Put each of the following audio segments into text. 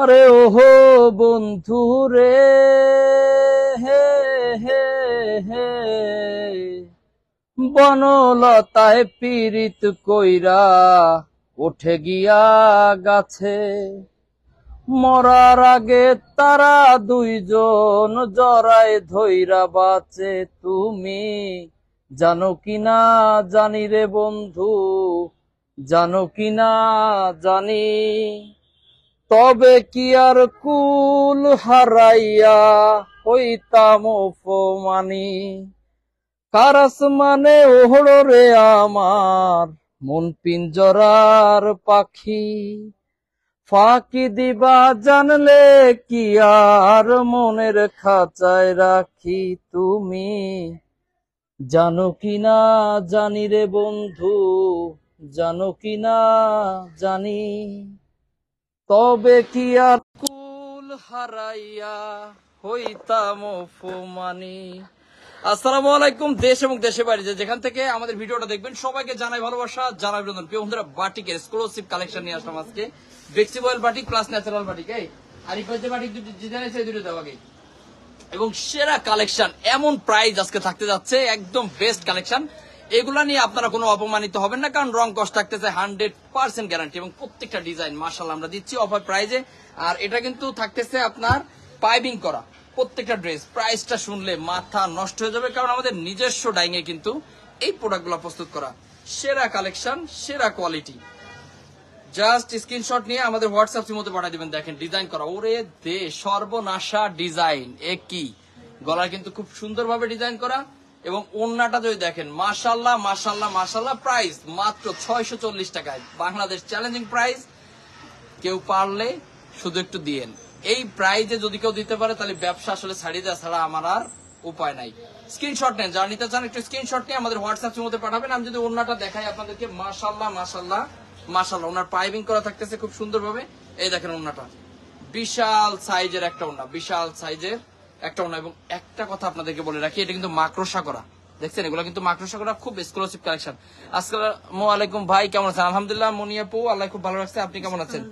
আরে ওহো বন্ধু রে হে হে হে বনলতায় পীড়িত কইরা উঠে গিয়া গাছে মরার আগে তারা দুইজন জরায় ধৈরা বাঁচে তুমি জানো কিনা জানি রে বন্ধু জানো কিনা জানি তবে কি আর কুল হারাইয়া হইতাম মানি কারাস মানে ওহড় রে আমার মন পিঞ্জরার পাখি ফাঁকি দিবা জানলে কি আর মনের খাঁচায় রাখি তুমি জানো কি না জানি রে বন্ধু জানো কি না জানি তবে কি আর কুল হারাইয়া হইতাম ফুমানি আসসালামু আলাইকুম দেশ এবং দেশে বাইরে যেখান থেকে আমাদের ভিডিওটা দেখবেন সবাইকে জানাই ভালোবাসা জানাই বিনোদন প্রিয় বন্ধুরা বাটিকে এক্সক্লুসিভ কালেকশন নিয়ে আসলাম আজকে flexible batik plus natural batik এই আর ইফাজে বাটিক দুটো ডিজাইন আছে দুটো দাও আগে এবং সেরা কালেকশন এমন প্রাইস আজকে থাকতে যাচ্ছে একদম বেস্ট কালেকশন এগুলা নিয়ে আপনারা কোনো অপমানিত হবেন না কারণ রং কষ্ট থাকতেছে হান্ড্রেড পার্সেন্ট গ্যারান্টি এবং প্রত্যেকটা ডিজাইন মার্শাল আমরা দিচ্ছি অফার প্রাইজে আর এটা কিন্তু থাকতেছে আপনার পাইপিং করা প্রত্যেকটা ড্রেস প্রাইসটা শুনলে মাথা নষ্ট হয়ে যাবে কারণ আমাদের নিজস্ব ডাইং এ কিন্তু এই প্রোডাক্টগুলো প্রস্তুত করা সেরা কালেকশন সেরা কোয়ালিটি জাস্ট স্ক্রিনশট নিয়ে আমাদের হোয়াটসঅ্যাপ মধ্যে পাঠিয়ে দিবেন দেখেন ডিজাইন করা ওরে দে সর্বনাশা ডিজাইন এ কি গলার কিন্তু খুব সুন্দরভাবে ডিজাইন করা এবং ওন্নাটা যদি দেখেন মাসাল্লাহ মাসাল্লাহ মাসাল্লাহ প্রাইস মাত্র ছয়শো চল্লিশ টাকায় বাংলাদেশ চ্যালেঞ্জিং প্রাইস কেউ পারলে শুধু একটু দিয়েন এই প্রাইজে যদি কেউ দিতে পারে তাহলে ব্যবসা আসলে ছাড়িয়ে দেওয়া ছাড়া আমার আর উপায় নাই স্ক্রিনশট নেন যারা নিতে চান একটু স্ক্রিনশট নিয়ে আমাদের হোয়াটসঅ্যাপ মধ্যে পাঠাবেন আমি যদি ওনাটা দেখাই আপনাদেরকে মাসাল্লাহ মাসাল্লাহ মাসাল্লাহ ওনার পাইপিং করা থাকতেছে খুব সুন্দরভাবে এই দেখেন ওনাটা বিশাল সাইজের একটা ওনা বিশাল সাইজের একটা অন্য এবং একটা কথা আপনাদেরকে বলে রাখি এটা কিন্তু মাকড়সা করা দেখছেন এগুলো কিন্তু মাকড়সা করা খুব এক্সক্লুসিভ কালেকশন আসসালামু আলাইকুম ভাই কেমন আছেন আলহামদুলিল্লাহ মনিয়াপু আল্লাহ খুব ভালো লাগছে আপনি কেমন আছেন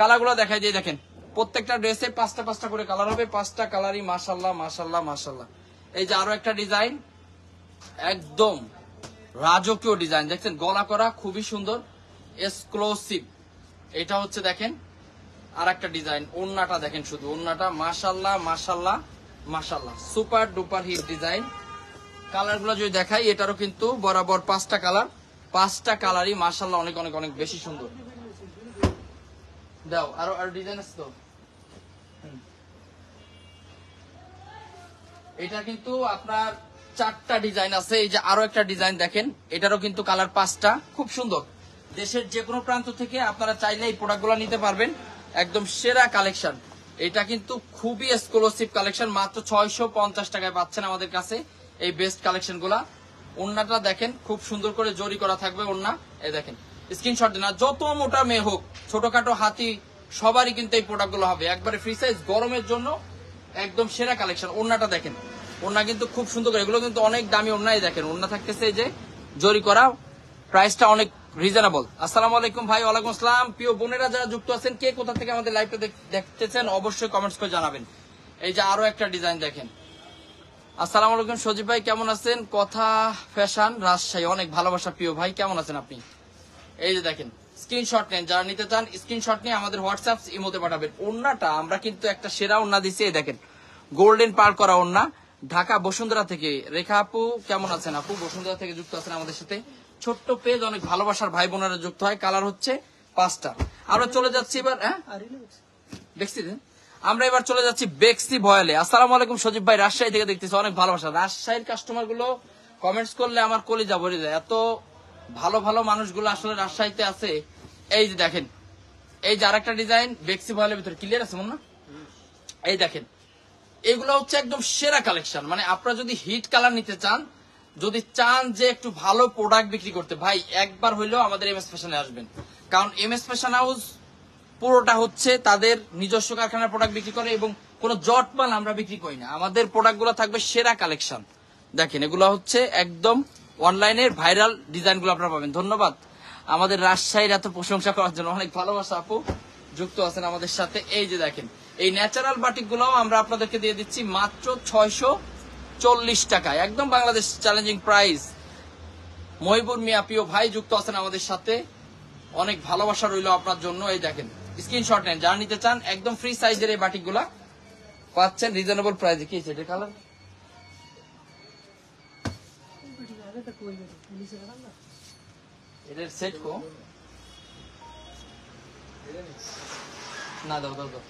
কালাগুলো দেখাই দিয়ে দেখেন প্রত্যেকটা ড্রেসে পাঁচটা পাঁচটা করে কালার হবে পাঁচটা কালারই মাসাল্লাহ মাসাল্লাহ মাসাল্লাহ এই যে আরো একটা ডিজাইন একদম রাজকীয় ডিজাইন দেখছেন গলা করা খুবই সুন্দর এক্সক্লুসিভ এটা হচ্ছে দেখেন আর একটা ডিজাইন ওন্নাটা দেখেন শুধু ওন্নাটা মাসাল্লাহ মাসাল্লাহ মাশাল্লাহ সুপার ডুপার হিট ডিজাইন যদি দেখাই এটারও কিন্তু বরাবর পাঁচটা কালার পাঁচটা কালারই অনেক অনেক অনেক বেশি সুন্দর দাও আরো আরো ডিজাইন আছে তো এটা কিন্তু আপনার চারটা ডিজাইন আছে এই যে আরো একটা ডিজাইন দেখেন এটারও কিন্তু কালার পাঁচটা খুব সুন্দর দেশের যে কোনো প্রান্ত থেকে আপনারা চাইলে এই প্রোডাক্টগুলো নিতে পারবেন একদম সেরা কালেকশন এটা কিন্তু খুবই এক্সক্লুসিভ কালেকশন মাত্র ছয়শো পঞ্চাশ টাকায় পাচ্ছেন আমাদের কাছে এই বেস্ট কালেকশন গুলা ওনাটা দেখেন খুব সুন্দর করে জরি করা থাকবে ওনা এই দেখেন স্ক্রিনশট না যত মোটা মেয়ে হোক ছোটখাটো হাতি সবারই কিন্তু এই প্রোডাক্ট গুলো হবে একবারে ফ্রি সাইজ গরমের জন্য একদম সেরা কালেকশন ওনাটা দেখেন ওনা কিন্তু খুব সুন্দর করে এগুলো কিন্তু অনেক দামি ওনাই দেখেন ওনা থাকতেছে যে জরি করা প্রাইসটা অনেক রিজনেবল আসসালাম আলাইকুম ভাই ওয়ালাইকুম আসসালাম প্রিয় বোনেরা যারা যুক্ত আছেন কে কোথা থেকে আমাদের লাইভটা দেখতেছেন অবশ্যই কমেন্টস করে জানাবেন এই যে আরো একটা ডিজাইন দেখেন আসসালাম আলাইকুম সজীব ভাই কেমন আছেন কথা ফ্যাশন রাজশাহী অনেক ভালোবাসা প্রিয় ভাই কেমন আছেন আপনি এই যে দেখেন স্ক্রিনশট নেন যারা নিতে চান স্ক্রিনশট নিয়ে আমাদের হোয়াটসঅ্যাপ ইমোতে পাঠাবেন ওন্নাটা আমরা কিন্তু একটা সেরা ওন্না দিছি এই দেখেন গোল্ডেন পার করা ওন্না ঢাকা বসুন্ধরা থেকে রেখা আপু কেমন আছেন আপু বসুন্ধরা থেকে যুক্ত আছেন আমাদের সাথে ছোট্ট পেজ অনেক ভালোবাসার ভাই বোনেরা যুক্ত হয় কালার হচ্ছে পাঁচটা আমরা চলে যাচ্ছি এবার হ্যাঁ দেখছি আমরা এবার চলে যাচ্ছি বেক্সি ভয়ালে আসসালাম আলাইকুম সজীব ভাই রাজশাহী থেকে দেখতেছি অনেক ভালোবাসা রাজশাহীর কাস্টমার গুলো কমেন্টস করলে আমার কলি যাবো এত ভালো ভালো মানুষগুলো আসলে রাজশাহীতে আছে এই যে দেখেন এই যে আরেকটা ডিজাইন বেক্সি ভয়ালের ভিতরে ক্লিয়ার আছে মনে এই দেখেন এগুলো হচ্ছে একদম সেরা কালেকশন মানে আপনারা যদি হিট কালার নিতে চান যদি চান যে একটু ভালো প্রোডাক্ট বিক্রি করতে ভাই একবার হইলেও আমাদের এম এস ফ্যাশনে আসবেন কারণ এম এস ফ্যাশন হাউস পুরোটা হচ্ছে তাদের নিজস্ব কারখানার প্রোডাক্ট বিক্রি করে এবং কোনো মাল আমরা বিক্রি করি না আমাদের প্রোডাক্টগুলো থাকবে সেরা কালেকশন দেখেন এগুলো হচ্ছে একদম অনলাইনের ভাইরাল ডিজাইনগুলো আপনারা পাবেন ধন্যবাদ আমাদের রাজশাহীর এত প্রশংসা করার জন্য অনেক ভালোবাসা আপু যুক্ত আছেন আমাদের সাথে এই যে দেখেন এই ন্যাচারাল বাটিক গুলাও আমরা আপনাদেরকে দিয়ে দিচ্ছি মাত্র ছয়শো চল্লিশ টাকা একদম বাংলাদেশ চ্যালেঞ্জিং প্রাইস মহিবুর মিয়া প্রিয় ভাই যুক্ত আছেন আমাদের সাথে অনেক ভালোবাসা রইল আপনার জন্য এই দেখেন স্ক্রিনশট নেন যারা নিতে চান একদম ফ্রি সাইজের এই বাটিকগুলা পাচ্ছেন রিজনেবল প্রাইস কি এটা কালার এটার সেট কো না দাও দাও দাও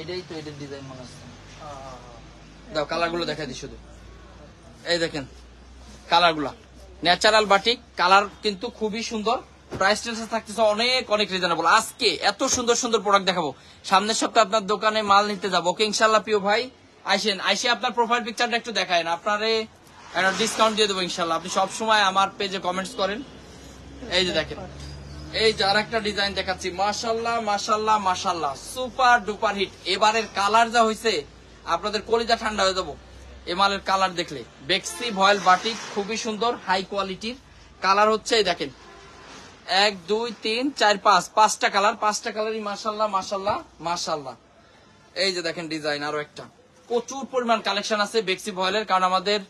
এটাই তো এটার ডিজাইন মনে হচ্ছে দাও কালারগুলো দেখাই দিই শুধু এই দেখেন কালারগুলা ন্যাচারাল বাটিক কালার কিন্তু খুবই সুন্দর প্রাইস টেন্স থাকতেছে অনেক অনেক রিজনেবল আজকে এত সুন্দর সুন্দর প্রোডাক্ট দেখাবো সামনের সপ্তাহে আপনার দোকানে মাল নিতে যাবো ইনশাল্লাহ প্রিয় ভাই আইসেন আইসে আপনার প্রোফাইল পিকচারটা একটু দেখায় আপনার আপনারে একটা ডিসকাউন্ট দিয়ে দেবো ইনশাল্লাহ আপনি সবসময় আমার পেজে কমেন্টস করেন এই যে দেখেন এই যে আর একটা ডিজাইন দেখাচ্ছি মাশাল্লাহ মাসাল্লাহ মাসাল্লাহ সুপার ডুপার হিট এবারের কালার যা হয়েছে আপনাদের কলিজা ঠান্ডা হয়ে যাবো এ মালের কালার দেখলে বেক্সি ভয়েল বাটিক খুবই সুন্দর হাই কোয়ালিটির কালার হচ্ছে এই দেখেন এক দুই তিন চার পাঁচ পাঁচটা কালার পাঁচটা কালারই মাসাল্লাহ মাসাল্লাহ মাসাল্লাহ এই যে দেখেন ডিজাইন আরো একটা প্রচুর পরিমাণ কালেকশন আছে বেক্সি ভয়েলের কারণ আমাদের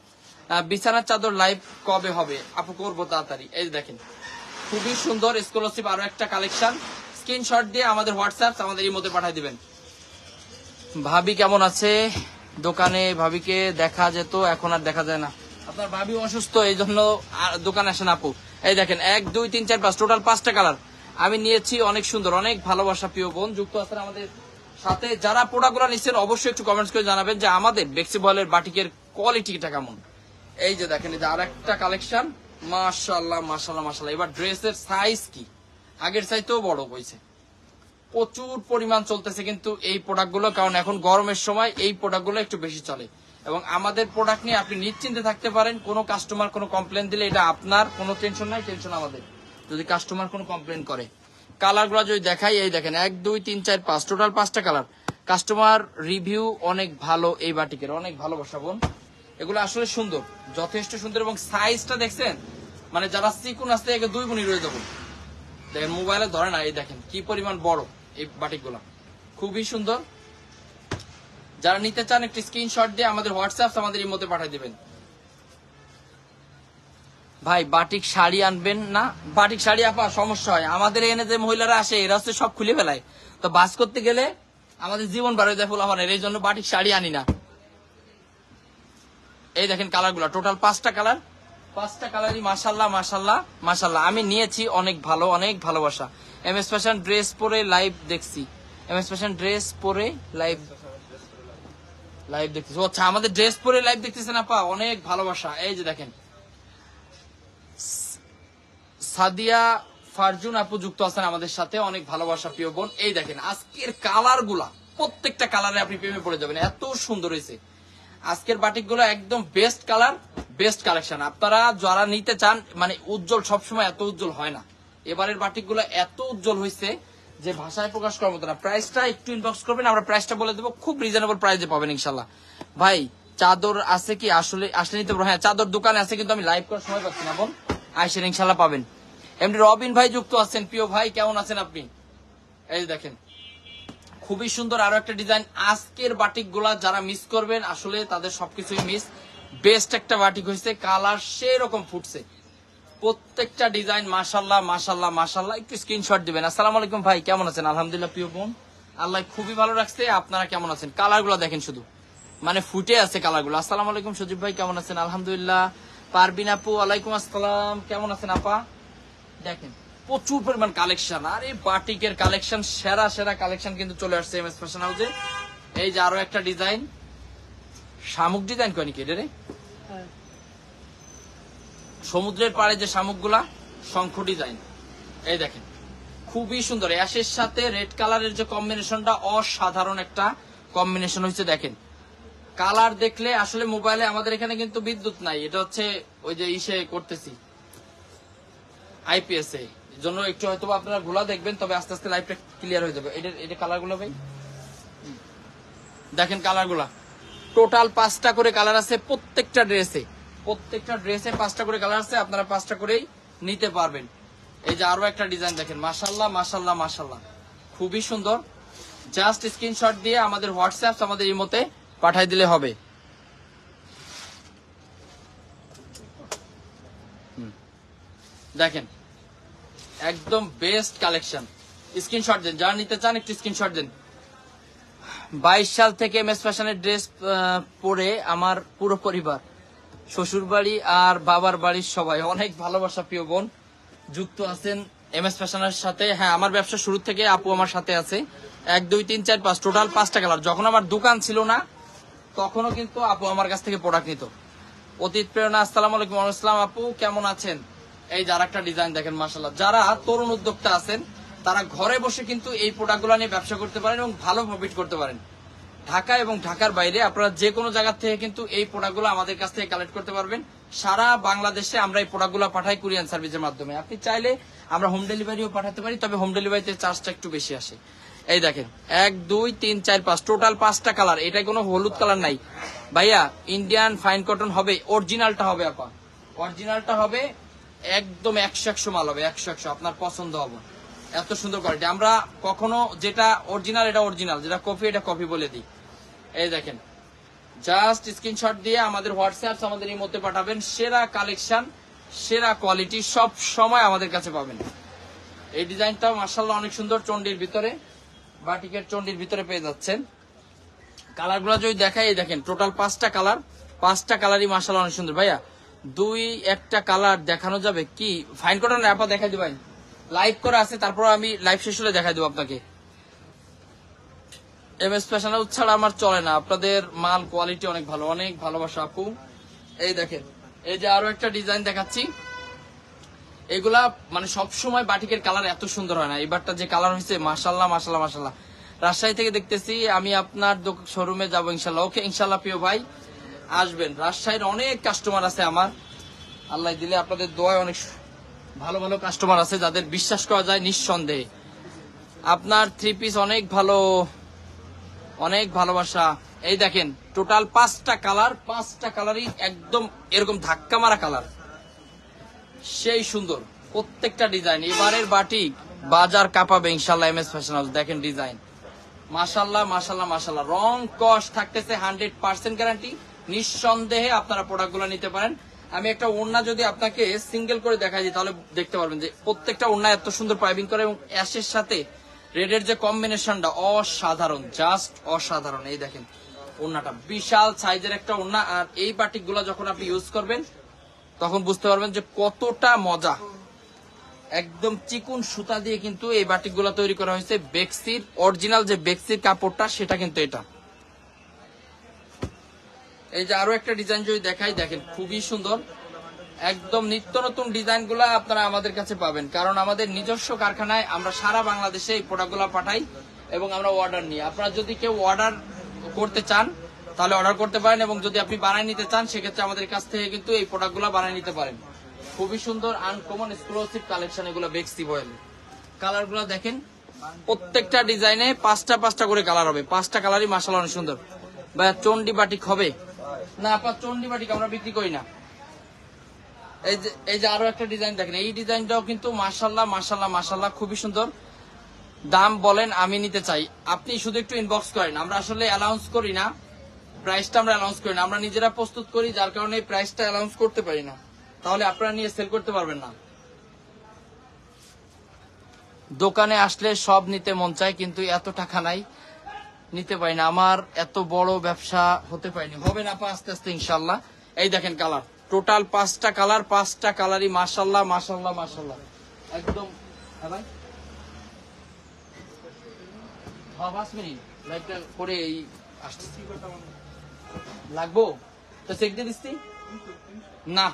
বিছানার চাদর লাইভ কবে হবে আপু করবো তাড়াতাড়ি এই যে দেখেন খুবই সুন্দর স্কলারশিপ আরো একটা কালেকশন স্ক্রিনশট দিয়ে আমাদের হোয়াটসঅ্যাপ আমাদের এই মধ্যে পাঠিয়ে দিবেন ভাবি কেমন আছে দোকানে ভাবিকে দেখা যেত এখন আর দেখা যায় না আপনার ভাবি অসুস্থ এই জন্য দোকানে আসেন আপু এই দেখেন এক দুই তিন চার পাঁচ টোটাল পাঁচটা কালার আমি নিয়েছি অনেক সুন্দর অনেক ভালোবাসা প্রিয় বোন যুক্ত আছেন আমাদের সাথে যারা প্রোডাক্টগুলো নিচ্ছেন অবশ্যই একটু কমেন্টস করে জানাবেন যে আমাদের বেক্সিবলের বাটিকের কোয়ালিটিটা কেমন এই যে দেখেন এই যে আর একটা কালেকশন মাসাল্লাহ মাসাল্লাহ মাসাল্লাহ এবার ড্রেসের সাইজ কি আগের সাইজ তো বড় হয়েছে প্রচুর পরিমাণ চলতেছে কিন্তু এই প্রোডাক্টগুলো কারণ এখন গরমের সময় এই প্রোডাক্টগুলো একটু বেশি চলে এবং আমাদের প্রোডাক্ট নিয়ে আপনি নিশ্চিন্তে থাকতে পারেন কোনো কাস্টমার কোনো কমপ্লেন দিলে এটা আপনার কোনো টেনশন নাই টেনশন আমাদের যদি কাস্টমার কোনো কমপ্লেন করে কালারগুলো যদি দেখাই এই দেখেন এক দুই তিন চার পাঁচ টোটাল পাঁচটা কালার কাস্টমার রিভিউ অনেক ভালো এই বাটিকের অনেক ভালো বোন এগুলো আসলে সুন্দর যথেষ্ট সুন্দর এবং সাইজটা দেখছেন মানে যারা সিকুন আসতে দুই গুণই রয়ে দেবেন দেখেন মোবাইলে ধরে না এই দেখেন কি পরিমাণ বড় এই বাটিকগুলো খুবই সুন্দর যারা নিতে চান একটি স্ক্রিনশট দিয়ে আমাদের হোয়াটসঅ্যাপ আমাদের এই মধ্যে পাঠিয়ে দিবেন ভাই বাটিক শাড়ি আনবেন না বাটিক শাড়ি আপা সমস্যা হয় আমাদের এনে যে মহিলারা আসে এরা হচ্ছে সব খুলে ফেলায় তো বাস করতে গেলে আমাদের জীবন বারো যায় ফুল আমার এই জন্য বাটিক শাড়ি আনি না এই দেখেন কালার গুলা টোটাল পাঁচটা কালার পাঁচটা কালারই মাসাল্লাহ মাসাল্লাহ মাসাল্লাহ আমি নিয়েছি অনেক ভালো অনেক ভালোবাসা এম এস ড্রেস পরে লাইভ দেখছি এম এস ড্রেস পরে লাইভ লাইভ দেখতেছি আচ্ছা আমাদের ড্রেস পরে লাইভ দেখতেছেন আপা অনেক ভালোবাসা এই যে দেখেন সাদিয়া ফারজুন আপু যুক্ত আছেন আমাদের সাথে অনেক ভালোবাসা প্রিয় বোন এই দেখেন আজকের কালার গুলা প্রত্যেকটা কালারে আপনি প্রেমে পড়ে যাবেন এত সুন্দর হয়েছে আজকের বাটিক গুলো একদম বেস্ট কালার বেস্ট কালেকশন আপনারা যারা নিতে চান মানে উজ্জ্বল সবসময় এত উজ্জ্বল হয় না এবারের বাটিকগুলো এত উজ্জ্বল হয়েছে যে ভাষায় প্রকাশ করার মতো না প্রাইসটা একটু ইনবক্স করবেন আমরা প্রাইসটা বলে দেবো খুব রিজনেবল প্রাইসে পাবেন ইনশাল্লাহ ভাই চাদর আছে কি আসলে আসলে নিতে পারবো হ্যাঁ চাদর দোকান আছে কিন্তু আমি লাইভ করার সময় পাচ্ছি না বোন আইসেন ইনশাল্লাহ পাবেন এমনি রবিন ভাই যুক্ত আছেন প্রিয় ভাই কেমন আছেন আপনি এই দেখেন খুবই সুন্দর আরো একটা ডিজাইন আজকের বাটিক গুলা যারা মিস করবেন আসলে তাদের সবকিছুই মিস বেস্ট একটা বাটিক হয়েছে কালার সেরকম ফুটছে প্রত্যেকটা ডিজাইন মাসাল্লাহ মাসাল্লাহ মাসাল্লাহ একটু স্ক্রিনশট দিবেন আসসালাম আলাইকুম ভাই কেমন আছেন আলহামদুলিল্লাহ প্রিয় বোন আল্লাহ খুবই ভালো রাখছে আপনারা কেমন আছেন কালার দেখেন শুধু মানে ফুটে আছে কালার গুলো আসসালাম আলাইকুম সজীব ভাই কেমন আছেন আলহামদুলিল্লাহ পারবিন আপু আলাইকুম আসসালাম কেমন আছেন আপা দেখেন প্রচুর পরিমাণ কালেকশন আর এই বাটিকের কালেকশন সেরা সেরা কালেকশন কিন্তু চলে আসছে এম এস ফ্যাশন হাউসে এই যে আরো একটা ডিজাইন শামুক ডিজাইন করে কি এটা রে হ্যাঁ। সমুদ্রের পাড়ে যে শামুকগুলা সংখ্যটি ডিজাইন এই দেখেন খুবই সুন্দর অ্যাশের সাথে রেড কালারের যে কম্বিনেশনটা অসাধারণ একটা কম্বিনেশন হয়েছে দেখেন কালার দেখলে আসলে মোবাইলে আমাদের এখানে কিন্তু বিদ্যুৎ নাই এটা হচ্ছে ওই যে ইসে করতেছি আইপিএস এ জন্য একটু হয়তো আপনারা ঘোলা দেখবেন তবে আস্তে আস্তে লাইফটা ক্লিয়ার হয়ে যাবে এটা এটা কালারগুলো ভাই দেখেন কালারগুলা টোটাল পাঁচটা করে কালার আছে প্রত্যেকটা ড্রেসে প্রত্যেকটা ড্রেসে পাঁচটা করে কালার আছে আপনারা পাঁচটা করেই নিতে পারবেন এই যে আরো একটা ডিজাইন দেখেন মাসাল্লাহ মাসাল্লাহ মাসাল্লাহ খুবই সুন্দর জাস্ট স্ক্রিনশট দিয়ে আমাদের হোয়াটসঅ্যাপ আমাদের মতে পাঠাই দিলে হবে দেখেন একদম বেস্ট কালেকশন স্ক্রিনশট দেন যারা নিতে চান একটু স্ক্রিনশট দেন বাইশ সাল থেকে এম এস ফ্যাশনের ড্রেস পরে আমার পুরো পরিবার শ্বশুর বাড়ি আর বাবার বাড়ির সবাই অনেক ভালোবাসা প্রিয় বোন যুক্ত আছেন এম এস ফ্যাশনের সাথে হ্যাঁ আমার ব্যবসা শুরু থেকে আপু আমার সাথে আছে এক দুই তিন চার পাঁচ টোটাল পাঁচটা কালার যখন আমার দোকান ছিল না তখনও কিন্তু আপু আমার কাছ থেকে প্রোডাক্ট নিত অতীত প্রেরণা আসসালাম আলাইকুম আসসালাম আপু কেমন আছেন এই যার একটা ডিজাইন দেখেন মাসাল্লাহ যারা তরুণ উদ্যোক্তা আছেন তারা ঘরে বসে কিন্তু এই প্রোডাক্টগুলো নিয়ে ব্যবসা করতে পারেন এবং ভালো প্রফিট করতে পারেন ঢাকা এবং ঢাকার বাইরে আপনারা যে কোনো জায়গা থেকে কিন্তু এই প্রোডাক্টগুলো আমাদের কাছ থেকে কালেক্ট করতে পারবেন সারা বাংলাদেশে আমরা এই প্রোডাক্টগুলো পাঠাই কুরিয়ান সার্ভিসের মাধ্যমে আপনি চাইলে আমরা হোম ডেলিভারিও পাঠাতে পারি তবে হোম ডেলিভারিতে চার্জটা একটু বেশি আসে এই দেখেন এক দুই তিন চার পাঁচ টোটাল পাঁচটা কালার এটা কোনো হলুদ কালার নাই ভাইয়া ইন্ডিয়ান ফাইন কটন হবে অরিজিনালটা হবে আপা অরিজিনালটা হবে একদম একশো একশো মাল হবে একশো একশো আপনার পছন্দ হবে এত সুন্দর কোয়ালিটি আমরা কখনো যেটা অরিজিনাল এটা অরিজিনাল যেটা কপি এটা কপি বলে দিই এই দেখেন জাস্ট স্ক্রিনশট দিয়ে আমাদের হোয়াটসঅ্যাপ আমাদের এই মধ্যে পাঠাবেন সেরা কালেকশন সেরা কোয়ালিটি সব সময় আমাদের কাছে পাবেন এই ডিজাইনটা মার্শাল অনেক সুন্দর চন্ডির ভিতরে বাটিকের চন্ডির ভিতরে পেয়ে যাচ্ছেন কালারগুলো যদি দেখায় এই দেখেন টোটাল পাঁচটা কালার পাঁচটা কালারই মার্শাল অনেক সুন্দর ভাইয়া দুই একটা কালার দেখানো যাবে কি ফাইন কটন অ্যাপা দেখাই দিবেন লাইভ করা আছে তারপর আমি লাইভ শেষ হলে দেখাই দেবো আপনাকে এম এস ফ্যাশন হাউস ছাড়া আমার চলে না আপনাদের মাল কোয়ালিটি অনেক ভালো অনেক ভালোবাসা আপু এই দেখেন এই যে আরো একটা ডিজাইন দেখাচ্ছি এগুলা মানে সবসময় বাটিকের কালার এত সুন্দর হয় না এবারটা যে কালার হয়েছে মাসাল্লাহ মাসাল্লাহ মাসাল্লাহ রাজশাহী থেকে দেখতেছি আমি আপনার শোরুমে যাব ইনশাল্লাহ ওকে ইনশাল্লাহ প্রিয় ভাই আসবেন রাজশাহীর অনেক কাস্টমার আছে আমার আল্লাহ দিলে আপনাদের দোয়ায় অনেক ভালো ভালো কাস্টমার আছে যাদের বিশ্বাস করা যায় নিঃসন্দেহে আপনার থ্রি পিস অনেক ভালো অনেক ভালোবাসা এই দেখেন টোটাল পাঁচটা কালার পাঁচটা কালারই একদম এরকম ধাক্কা মারা কালার সেই সুন্দর প্রত্যেকটা ডিজাইন এবারের বাটি বাজার কাপা ইনশাল্লাহ এম এস ফ্যাশন হাউস দেখেন ডিজাইন মাসাল্লাহ মাসাল্লাহ মাসাল্লাহ রং কস থাকতেছে হান্ড্রেড পার্সেন্ট গ্যারান্টি নিঃসন্দেহে আপনারা প্রোডাক্টগুলো নিতে পারেন আমি একটা ওড়না যদি আপনাকে সিঙ্গেল করে দেখা যায় তাহলে দেখতে পারবেন যে প্রত্যেকটা ওড়না এত সুন্দর পাইপিং করে এবং অ্যাশের সাথে রেডের যে কম্বিনেশনটা অসাধারণ জাস্ট অসাধারণ এই দেখেন ওড়নাটা বিশাল সাইজের একটা ওড়না আর এই বাটিকগুলো যখন আপনি ইউজ করবেন তখন বুঝতে পারবেন যে কতটা মজা একদম চিকুন সুতা দিয়ে কিন্তু এই বাটিকগুলো তৈরি করা হয়েছে বেক্সির অরিজিনাল যে বেক্সির কাপড়টা সেটা কিন্তু এটা এই যে আরো একটা ডিজাইন যদি দেখাই দেখেন খুবই সুন্দর একদম নিত্য নতুন ডিজাইন গুলা আপনারা আমাদের কাছে পাবেন কারণ আমাদের নিজস্ব কারখানায় আমরা সারা বাংলাদেশে এই প্রোডাক্ট পাঠাই এবং আমরা অর্ডার নিই আপনারা যদি কেউ অর্ডার করতে চান তাহলে অর্ডার করতে পারেন এবং যদি আপনি বানাই নিতে চান সেক্ষেত্রে আমাদের কাছ থেকে কিন্তু এই প্রোডাক্ট গুলা বানাই নিতে পারেন খুবই সুন্দর আনকমন এক্সক্লুসিভ কালেকশন এগুলো বেক্সি বয়েল কালার গুলা দেখেন প্রত্যেকটা ডিজাইনে পাঁচটা পাঁচটা করে কালার হবে পাঁচটা কালারই মাসাল অনেক সুন্দর বা চন্ডি বাটিক হবে না আপনার চন্ডী বাটিক আমরা বিক্রি করি না এই যে এই যে আরো একটা ডিজাইন দেখেন এই ডিজাইনটাও কিন্তু মাসাল্লাহ মাসাল্লাহ মাসাল্লাহ খুবই সুন্দর দাম বলেন আমি নিতে চাই আপনি শুধু একটু ইনবক্স করেন আমরা আসলে অ্যালাউন্স করি না প্রাইসটা আমরা অ্যালাউন্স করি না আমরা নিজেরা প্রস্তুত করি যার কারণে প্রাইসটা অ্যালাউন্স করতে পারি না তাহলে আপনারা নিয়ে সেল করতে পারবেন না দোকানে আসলে সব নিতে মন চায় কিন্তু এত টাকা নাই নিতে পারি না আমার এত বড় ব্যবসা হতে পারিনি হবে না আস্তে আস্তে ইনশাল্লাহ এই দেখেন কালার টোটাল পাঁচটা কালার পাঁচটা কালারই মাসাল্লাহ মাসাল্লাহ মাসাল্লাহ একদম হ্যাঁ, লাগবো দিচ্ছি না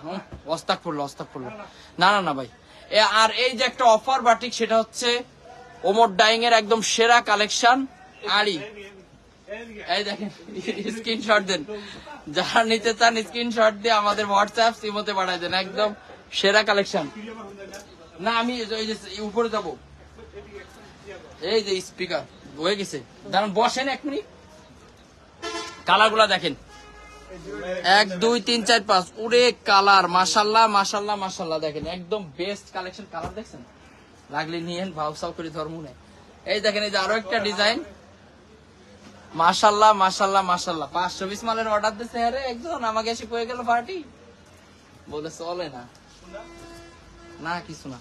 না না না ভাই আর এই যে একটা অফার বাটিক সেটা হচ্ছে ওমর ডাইং এর একদম সেরা কালেকশন আড়ি এই দেখেন স্ক্রিনশট দেন যারা নিতে চান স্ক্রিনশট দিয়ে আমাদের হোয়াটসঅ্যাপ সিমোতে পাঠাই দেন একদম সেরা কালেকশন না আমি উপরে যাব এই যে স্পিকার হয়ে গেছে দাঁড়ান বসেন এক মিনিট কালারগুলা দেখেন এক দুই তিন চার পাঁচ উড়ে কালার মাসাল্লাহ মাসাল্লাহ মাসাল্লাহ দেখেন একদম বেস্ট কালেকশন কালার দেখছেন লাগলে নিয়েন ভাবসাও করে ধর্ম এই দেখেন এই যে আরো একটা ডিজাইন মাশাল্লাহ মাশাল্লাহ মাশাল্লাহ পাঁচশো পিস মালের অর্ডার দিছে আরে একজন আমাকে এসে কয়ে গেল পার্টি বলে চলে না না কিছু না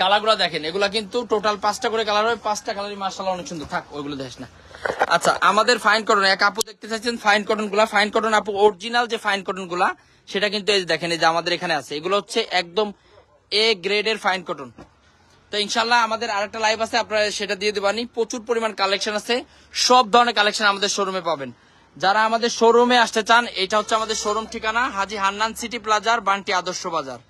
কালারগুলো দেখেন এগুলা কিন্তু টোটাল পাঁচটা করে কালার হবে পাঁচটা কালারই মার্শাল অনেক সুন্দর থাক ওইগুলো দেখ না আচ্ছা আমাদের ফাইন কটন এক আপু দেখতে চাইছেন ফাইন কটন গুলা ফাইন কটন আপু অরিজিনাল যে ফাইন কটন গুলা সেটা কিন্তু এই দেখেন এই যে আমাদের এখানে আছে এগুলো হচ্ছে একদম এ গ্রেডের ফাইন কটন তো ইনশাল্লাহ আমাদের আরেকটা লাইভ আছে আপনারা সেটা দিয়ে দেবানি প্রচুর পরিমাণ কালেকশন আছে সব ধরনের কালেকশন আমাদের শোরুমে পাবেন যারা আমাদের শোরুমে আসতে চান এটা হচ্ছে আমাদের শোরুম ঠিকানা হাজি হান্নান সিটি প্লাজার বান্টি আদর্শ বাজার